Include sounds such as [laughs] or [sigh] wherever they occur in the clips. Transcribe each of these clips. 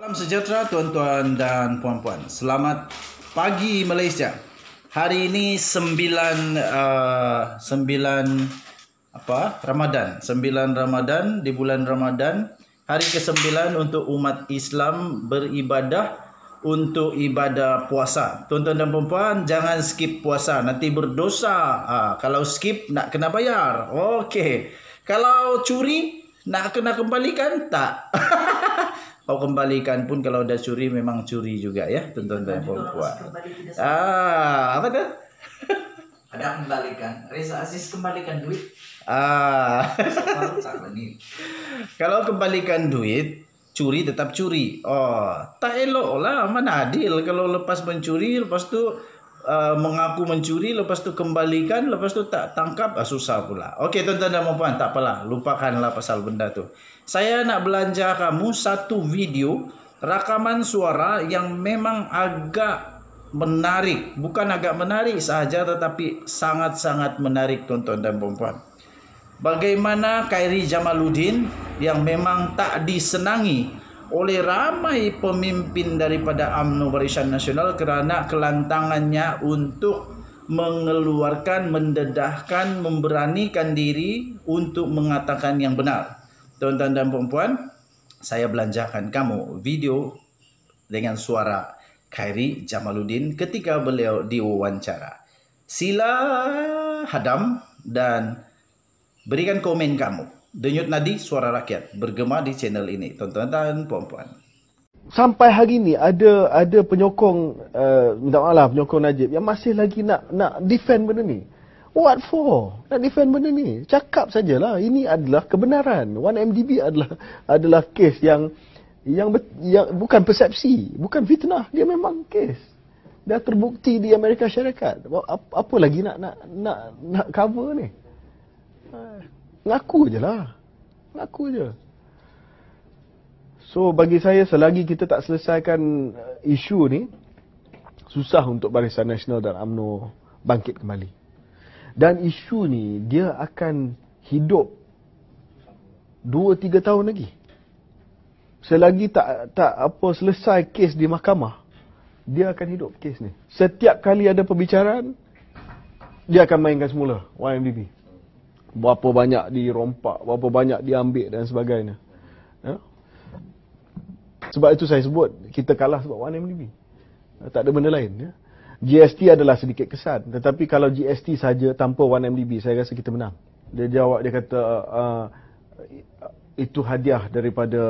Salam sejahtera tuan-tuan dan puan-puan. Selamat pagi Malaysia. Hari ini 9 uh, 9 apa? Ramadan. 9 Ramadan di bulan Ramadan, hari ke-9 untuk umat Islam beribadah untuk ibadah puasa. Tuan-tuan dan puan-puan, jangan skip puasa, nanti berdosa. Uh, kalau skip nak kena bayar. Okey. Kalau curi nak kena kembalikan tak? [laughs] kau kembalikan pun kalau udah curi memang curi juga ya tentu dari perempuan ah apa tuh [laughs] ada kembalikan Reza Aziz kembalikan duit ah [laughs] kalau kembalikan duit curi tetap curi oh tak elok lah mana adil kalau lepas mencuri lepas tu. Uh, mengaku mencuri lepas tu kembalikan lepas tu tak tangkap ah, susah pula. Okey tuan-tuan dan puan tak apalah lupakanlah pasal benda tu. Saya nak belanja kamu satu video rakaman suara yang memang agak menarik. Bukan agak menarik sahaja tetapi sangat-sangat menarik tuan-tuan dan puan Bagaimana Kairi Jamaluddin yang memang tak disenangi oleh ramai pemimpin daripada UMNO Barisan Nasional kerana kelantangannya untuk mengeluarkan, mendedahkan, memberanikan diri untuk mengatakan yang benar. Tuan-tuan dan puan-puan, saya belanjakan kamu video dengan suara Khairi Jamaluddin ketika beliau diwawancara. Sila hadam dan berikan komen kamu. Denyut Nadi Suara Rakyat bergema di channel ini. Tuan-tuan puan-puan. Sampai hari ini ada ada penyokong uh, minta maaf lah, penyokong Najib yang masih lagi nak nak defend benda ni. What for? Nak defend benda ni? Cakap sajalah ini adalah kebenaran. 1MDB adalah adalah kes yang yang, yang bukan persepsi, bukan fitnah, dia memang kes. Dah terbukti di Amerika Syarikat. Apa, apa lagi nak nak nak nak cover ni? Uh. Ngaku je lah. Ngaku je. So bagi saya selagi kita tak selesaikan uh, isu ni, susah untuk Barisan Nasional dan UMNO bangkit kembali. Dan isu ni dia akan hidup 2-3 tahun lagi. Selagi tak tak apa selesai kes di mahkamah, dia akan hidup kes ni. Setiap kali ada perbicaraan, dia akan mainkan semula YMDB berapa banyak dirompak, berapa banyak diambil dan sebagainya. Ya? Sebab itu saya sebut, kita kalah sebab 1MDB. Tak ada benda lain. Ya? GST adalah sedikit kesan. Tetapi kalau GST saja tanpa 1MDB, saya rasa kita menang. Dia jawab, dia kata, uh, itu hadiah daripada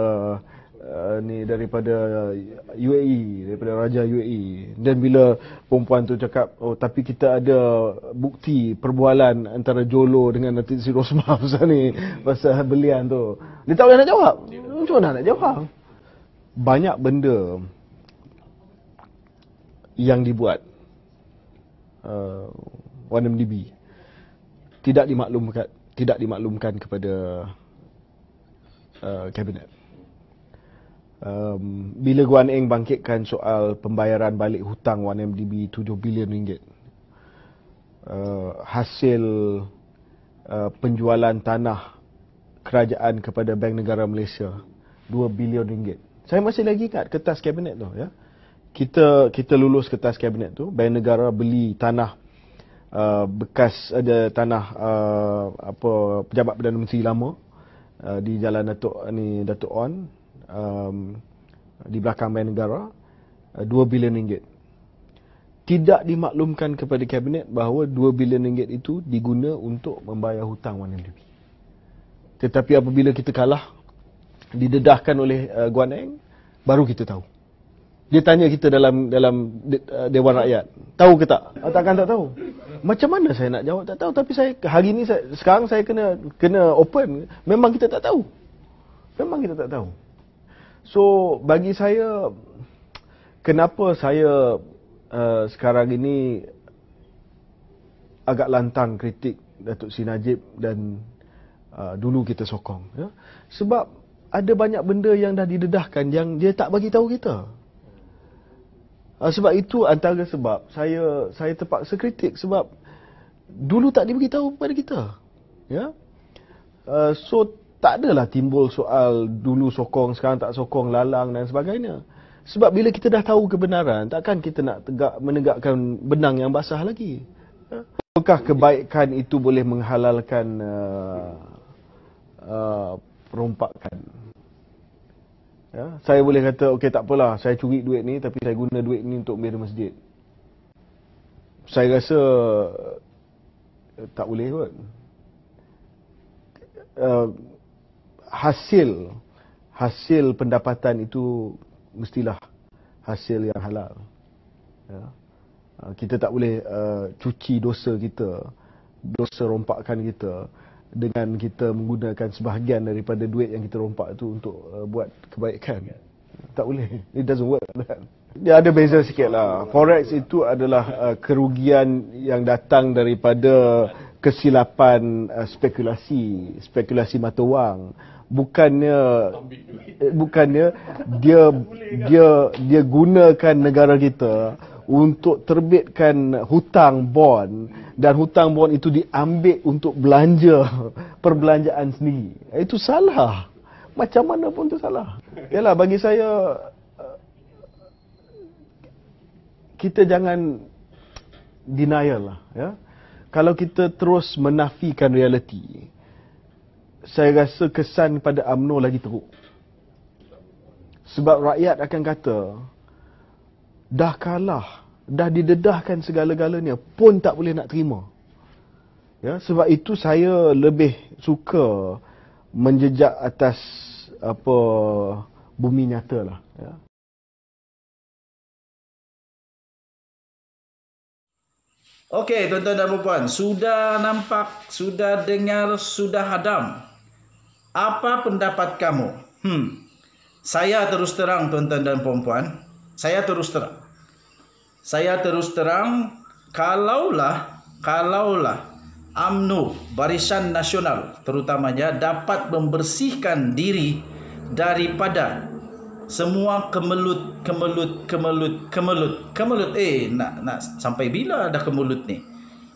uh, ni daripada UAE daripada raja UAE dan bila perempuan tu cakap oh tapi kita ada bukti perbualan antara Jolo dengan Nati si Rosmah [laughs] pasal ni pasal belian tu dia tak boleh nak jawab macam mana nak jawab banyak benda yang dibuat uh, 1MDB tidak dimaklumkan tidak dimaklumkan kepada uh, kabinet um, bila Guan Eng bangkitkan soal pembayaran balik hutang 1MDB 7 bilion ringgit uh, hasil uh, penjualan tanah kerajaan kepada Bank Negara Malaysia 2 bilion ringgit. Saya masih lagi ingat kertas kabinet tu ya. Kita kita lulus kertas kabinet tu, Bank Negara beli tanah uh, bekas ada tanah uh, apa pejabat Perdana Menteri lama uh, di Jalan Datuk ni Datuk On um, di belakang bayar negara uh, 2 bilion ringgit. Tidak dimaklumkan kepada kabinet bahawa 2 bilion ringgit itu diguna untuk membayar hutang Wan MDB. Tetapi apabila kita kalah, didedahkan oleh uh, Guan Eng, baru kita tahu. Dia tanya kita dalam dalam uh, Dewan Rakyat. Tahu ke tak? Oh, takkan tak tahu. Macam mana saya nak jawab tak tahu. Tapi saya hari ini saya, sekarang saya kena kena open. Memang kita tak tahu. Memang kita tak tahu. So bagi saya kenapa saya uh, sekarang ini agak lantang kritik Datuk Sri Najib dan uh, dulu kita sokong ya sebab ada banyak benda yang dah didedahkan yang dia tak bagi tahu kita uh, sebab itu antara sebab saya saya terpaksa kritik sebab dulu tak diberitahu kepada kita ya uh, so tak adalah timbul soal dulu sokong, sekarang tak sokong, lalang dan sebagainya. Sebab bila kita dah tahu kebenaran, takkan kita nak tegak, menegakkan benang yang basah lagi. Apakah kebaikan itu boleh menghalalkan uh, uh, perompakan? Ya, saya boleh kata, okey tak apalah, saya curi duit ni tapi saya guna duit ni untuk membina masjid. Saya rasa uh, tak boleh kot. Uh, hasil hasil pendapatan itu mestilah hasil yang halal. Ya. Ah, kita tak boleh uh, cuci dosa kita, dosa rompakan kita dengan kita menggunakan sebahagian daripada duit yang kita rompak itu untuk uh, buat kebaikan. Tak boleh. It doesn't work. Dia ada beza sikit lah. Forex itu adalah uh, kerugian yang datang daripada kesilapan uh, spekulasi, spekulasi mata wang bukannya eh, bukannya dia dia dia gunakan negara kita untuk terbitkan hutang bond dan hutang bond itu diambil untuk belanja [laughs] perbelanjaan sendiri itu salah macam mana pun itu salah yalah bagi saya eh, kita jangan denial lah ya kalau kita terus menafikan realiti saya rasa kesan pada UMNO lagi teruk. Sebab rakyat akan kata, dah kalah, dah didedahkan segala-galanya pun tak boleh nak terima. Ya, sebab itu saya lebih suka menjejak atas apa bumi nyata lah. Ya. Okey, tuan-tuan dan puan-puan, sudah nampak, sudah dengar, sudah hadam apa pendapat kamu? Hmm. Saya terus terang tuan-tuan dan puan-puan, saya terus terang. Saya terus terang kalaulah kalaulah AMNO Barisan Nasional terutamanya dapat membersihkan diri daripada semua kemelut kemelut kemelut kemelut kemelut eh nak nak sampai bila ada kemelut ni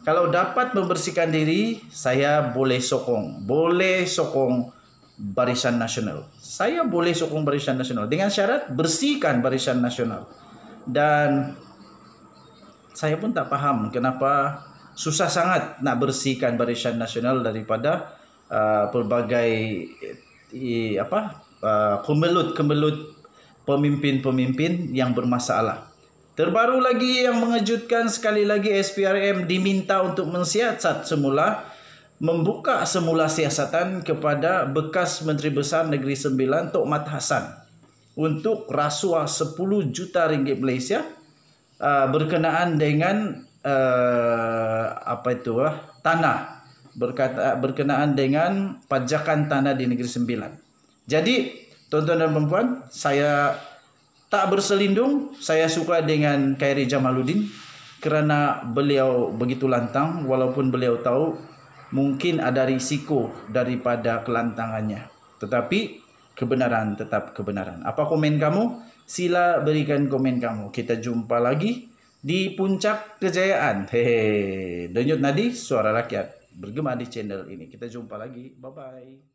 kalau dapat membersihkan diri saya boleh sokong boleh sokong Barisan Nasional. Saya boleh sokong Barisan Nasional dengan syarat bersihkan Barisan Nasional. Dan saya pun tak faham kenapa susah sangat nak bersihkan Barisan Nasional daripada uh, pelbagai i, apa uh, kemelut-kemelut pemimpin-pemimpin yang bermasalah. Terbaru lagi yang mengejutkan sekali lagi SPRM diminta untuk mensiasat semula membuka semula siasatan kepada bekas Menteri Besar Negeri Sembilan Tok Mat Hassan untuk rasuah 10 juta ringgit Malaysia uh, berkenaan dengan uh, apa itu uh, tanah berkata berkenaan dengan pajakan tanah di Negeri Sembilan. Jadi tuan-tuan dan puan saya tak berselindung, saya suka dengan Khairi Jamaluddin kerana beliau begitu lantang walaupun beliau tahu mungkin ada risiko daripada kelantangannya. Tetapi kebenaran tetap kebenaran. Apa komen kamu? Sila berikan komen kamu. Kita jumpa lagi di puncak kejayaan. Hehe. Denyut nadi suara rakyat bergema di channel ini. Kita jumpa lagi. Bye bye.